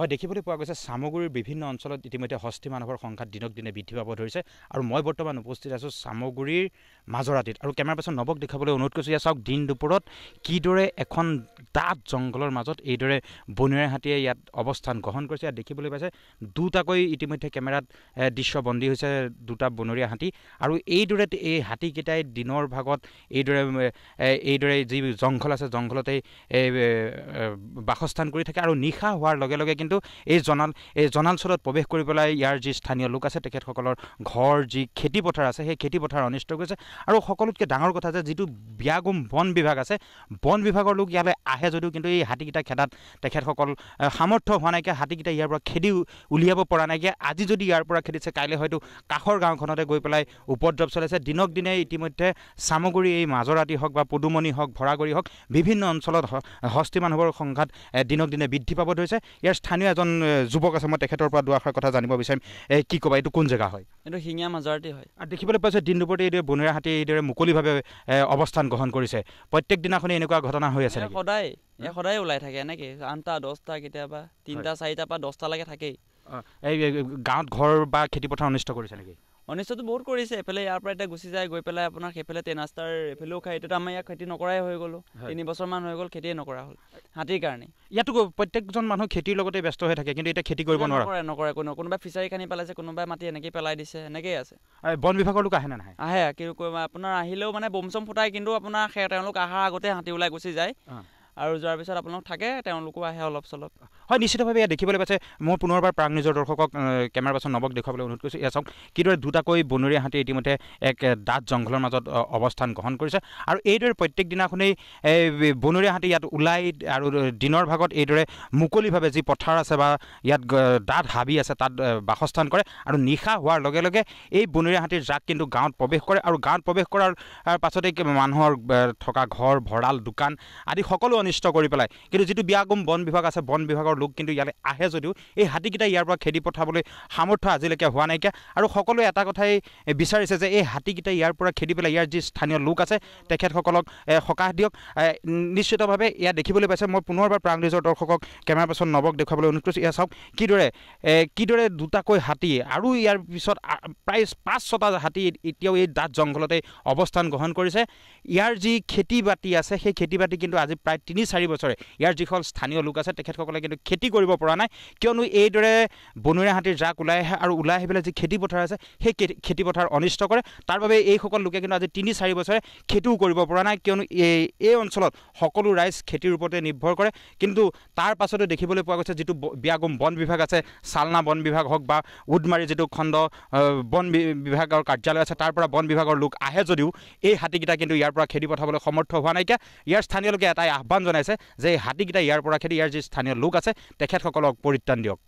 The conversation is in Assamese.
হয় দেখিবলৈ পোৱা গৈছে চামগুৰিৰ বিভিন্ন অঞ্চলত ইতিমধ্যে হস্তি মানুহৰ সংখ্যা দিনক দিনে বৃদ্ধি পাব ধৰিছে আৰু মই বৰ্তমান উপস্থিত আছোঁ চামগুৰিৰ মাজৰাতিত আৰু কেমেৰা পাছত নৱক দেখাবলৈ অনুৰোধ কৰিছোঁ ইয়াত চাওক দিন দুপৰত কিদৰে এখন ডাঠ জংঘলৰ মাজত এইদৰে বনিয়াৰ হাতীয়ে ইয়াত অৱস্থান গ্ৰহণ কৰিছে ইয়াত দেখিবলৈ পাইছে দুটাকৈ ইতিমধ্যে কেমেৰাত দৃশ্যবন্দী হৈছে দুটা বনৰীয়া হাতী আৰু এইদৰে এই হাতীকেইটাই দিনৰ ভাগত এইদৰে এইদৰে যি জংঘল আছে জংঘলতেই বাসস্থান কৰি থাকে আৰু নিশা হোৱাৰ লগে লগে কিন্তু কিন্তু এই জনাল এই জনাঞ্চলত প্ৰৱেশ কৰি পেলাই ইয়াৰ যি স্থানীয় লোক আছে তেখেতসকলৰ ঘৰ যি খেতিপথাৰ আছে সেই খেতিপথাৰ অনিষ্ট কৰিছে আৰু সকলোতকৈ ডাঙৰ কথা যে যিটো ব্যাগুম বন বিভাগ আছে বন বিভাগৰ লোক ইয়ালৈ আহে যদিও কিন্তু এই হাতীকেইটা খেদাত তেখেতসকল সামৰ্থ্য হোৱা নাইকিয়া হাতীকেইটা ইয়াৰ পৰা খেদি উলিয়াব পৰা নাইকিয়া আজি যদি ইয়াৰ পৰা খেদিছে কাইলৈ হয়তো কাষৰ গাঁওখনতে গৈ পেলাই উপদ্ৰৱ চলাইছে দিনক দিনে ইতিমধ্যে চামগুৰি এই মাজৰাতি হওক বা পদুমণি হওক ভৰাগৰি হওক বিভিন্ন অঞ্চলত হস্তি মানুহৰ সংঘাত দিনক দিনে বৃদ্ধি পাব ধৰিছে ইয়াৰ স্থান স্থানীয় এজন যুৱক আছে মই তেখেতৰ পৰা দুৱাষাৰ কথা জানিব বিচাৰিম এই কি ক'বা এইটো কোন জেগা হয় এইটো শিঙীয়া মাজাৰতে হয় আৰু দেখিবলৈ পাইছে দিন দুপৰতে এইদৰে বনৰীয়া হাতী এইদৰে মুকলিভাৱে অৱস্থান গ্ৰহণ কৰিছে প্ৰত্যেক দিনাখনি এনেকুৱা ঘটনা হৈ আছে সদায় এই সদায় ওলাই থাকে এনেকে আঠটা দহটা কেতিয়াবা তিনিটা চাৰিটাৰ পৰা দহটালৈকে থাকেই এই গাঁৱত ঘৰ বা খেতি পথাৰ অনিষ্ট কৰিছে নেকি অনিষ্টটো বহুত কৰিছে এফালে ইয়াৰ পৰা এতিয়া গুচি যায় গৈ পেলাই আপোনাৰ সেইফালে টেন ৰাস্তাৰ এফালেও খায় এতিয়াতো আমাৰ ইয়াক খেতি নকৰাই হৈ গ'লো তিনি বছৰমান হৈ গ'ল খেতিয়ে নকৰা হ'ল হাতীৰ কাৰণে ইয়াতো প্ৰত্যেকজন মানুহ খেতিৰ লগতে ব্যস্ত হৈ থাকে কিন্তু এতিয়া খেতি কৰিব নোৱাৰে নকৰে কোনো কোনোবাই ফিচাৰী খানি পেলাইছে কোনোবাই মাটি এনেকৈ পেলাই দিছে এনেকেই আছে বন বিভাগৰ লোক আহে নে নাহে আহে কিন্তু আপোনাৰ আহিলেও মানে বম চম ফুটাই কিন্তু আপোনাৰ তেওঁলোক অহাৰ আগতে হাতী ওলাই গুচি যায় আৰু যোৱাৰ পিছত আপোনালোক থাকে তেওঁলোকো আহে অলপ চলপ হয় নিশ্চিতভাৱে ইয়াত দেখিবলৈ পাইছে মই পুনৰবাৰ প্ৰাগ নিজৰ দৰ্শকক কেমেৰা পাৰ্চন নৱক দেখুৱাবলৈ অনুৰোধ কৰিছোঁ ইয়াত চাওক কিদৰে দুটাকৈ বনৰীয়া হাতী ইতিমধ্যে এক ডাঠ জংঘলৰ মাজত অৱস্থান গ্ৰহণ কৰিছে আৰু এইদৰে প্ৰত্যেক দিনাখনেই এই বনৰীয়া হাতী ইয়াত ওলাই আৰু দিনৰ ভাগত এইদৰে মুকলিভাৱে যি পথাৰ আছে বা ইয়াত ডাঠ হাবি আছে তাত বাসস্থান কৰে আৰু নিশা হোৱাৰ লগে লগে এই বনৰীয়া হাতীৰ জাক কিন্তু গাঁৱত প্ৰৱেশ কৰে আৰু গাঁৱত প্ৰৱেশ কৰাৰ পাছতেই মানুহৰ থকা ঘৰ ভঁৰাল দোকান আদি সকলো অনিষ্ট কৰি পেলায় কিন্তু যিটো বিয়াগুম বন বিভাগ আছে বন বিভাগৰ ভাৰতৰ লোক কিন্তু ইয়ালৈ আহে যদিও এই হাতীকেইটা ইয়াৰ পৰা খেদি পঠাবলৈ সামৰ্থ্য আজিলৈকে হোৱা নাইকিয়া আৰু সকলোৱে এটা কথাই বিচাৰিছে যে এই হাতীকেইটা ইয়াৰ পৰা খেদি পেলাই ইয়াৰ যি স্থানীয় লোক আছে তেখেতসকলক সকাহ দিয়ক নিশ্চিতভাৱে ইয়াত দেখিবলৈ পাইছে মই পুনৰবাৰ প্ৰাংলিজৰ দৰ্শকক কেমেৰা পাৰ্চন নৱক দেখুৱাবলৈ অনুৰোধ কৰিছোঁ ইয়াৰ চাওক কিদৰে কিদৰে দুটাকৈ হাতী আৰু ইয়াৰ পিছত প্ৰায় পাঁচ ছটা হাতী এতিয়াও এই দাঁত জংঘলতে অৱস্থান গ্ৰহণ কৰিছে ইয়াৰ যি খেতি বাতি আছে সেই খেতি বাতি কিন্তু আজি প্ৰায় তিনি চাৰি বছৰে ইয়াৰ যিসকল স্থানীয় লোক আছে তেখেতসকলে কিন্তু খেতি কৰিব পৰা নাই কিয়নো এইদৰে বনৰীয়া হাতীৰ জাক ওলাই আহে আৰু ওলাই আহি পেলাই যি খেতিপথাৰ আছে সেই খেতিপথাৰ অনিষ্ট কৰে তাৰ বাবে এইসকল লোকে কিন্তু আজি তিনি চাৰি বছৰে খেতিও কৰিব পৰা নাই কিয়নো এই এই অঞ্চলত সকলো ৰাইজ খেতিৰ ওপৰতে নিৰ্ভৰ কৰে কিন্তু তাৰ পাছতো দেখিবলৈ পোৱা গৈছে যিটো বিয়াগম বন বিভাগ আছে চালনা বন বিভাগ হওক বা উদমাৰী যিটো খণ্ড বন বিভাগৰ কাৰ্যালয় আছে তাৰ পৰা বন বিভাগৰ লোক আহে যদিও এই হাতীকেইটা কিন্তু ইয়াৰ পৰা খেতি পঠাবলৈ সমৰ্থ হোৱা নাইকিয়া ইয়াৰ স্থানীয় লোকে এটাই আহ্বান জনাইছে যে এই হাতীকেইটা ইয়াৰ পৰা খেতি ইয়াৰ যি স্থানীয় লোক আছে তেখেতসকলক পৰিত্ৰাণ দিয়ক